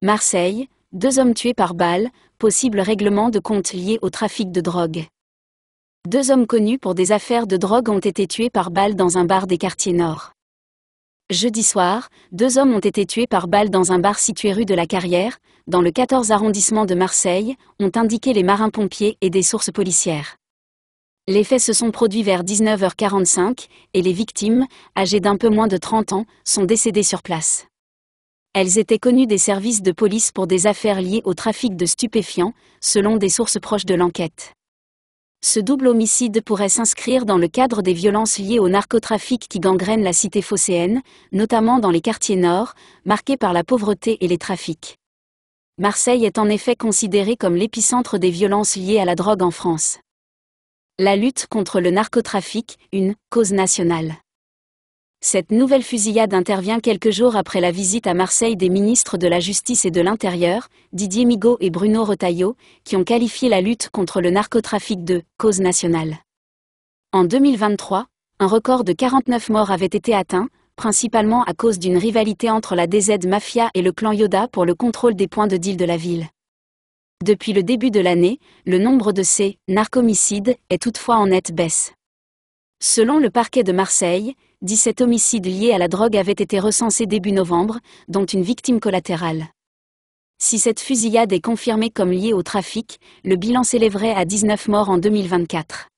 Marseille, deux hommes tués par balle, possible règlement de compte liés au trafic de drogue. Deux hommes connus pour des affaires de drogue ont été tués par balle dans un bar des quartiers nord. Jeudi soir, deux hommes ont été tués par balle dans un bar situé rue de la Carrière, dans le 14 arrondissement de Marseille, ont indiqué les marins-pompiers et des sources policières. Les faits se sont produits vers 19h45 et les victimes, âgées d'un peu moins de 30 ans, sont décédées sur place. Elles étaient connues des services de police pour des affaires liées au trafic de stupéfiants, selon des sources proches de l'enquête. Ce double homicide pourrait s'inscrire dans le cadre des violences liées au narcotrafic qui gangrènent la cité phocéenne, notamment dans les quartiers nord, marqués par la pauvreté et les trafics. Marseille est en effet considérée comme l'épicentre des violences liées à la drogue en France. La lutte contre le narcotrafic, une cause nationale. Cette nouvelle fusillade intervient quelques jours après la visite à Marseille des ministres de la Justice et de l'Intérieur, Didier Migaud et Bruno Retailleau, qui ont qualifié la lutte contre le narcotrafic de cause nationale. En 2023, un record de 49 morts avait été atteint, principalement à cause d'une rivalité entre la DZ Mafia et le clan Yoda pour le contrôle des points de deal de la ville. Depuis le début de l'année, le nombre de ces narcomicides est toutefois en nette baisse. Selon le parquet de Marseille, 17 homicides liés à la drogue avaient été recensés début novembre, dont une victime collatérale. Si cette fusillade est confirmée comme liée au trafic, le bilan s'élèverait à 19 morts en 2024.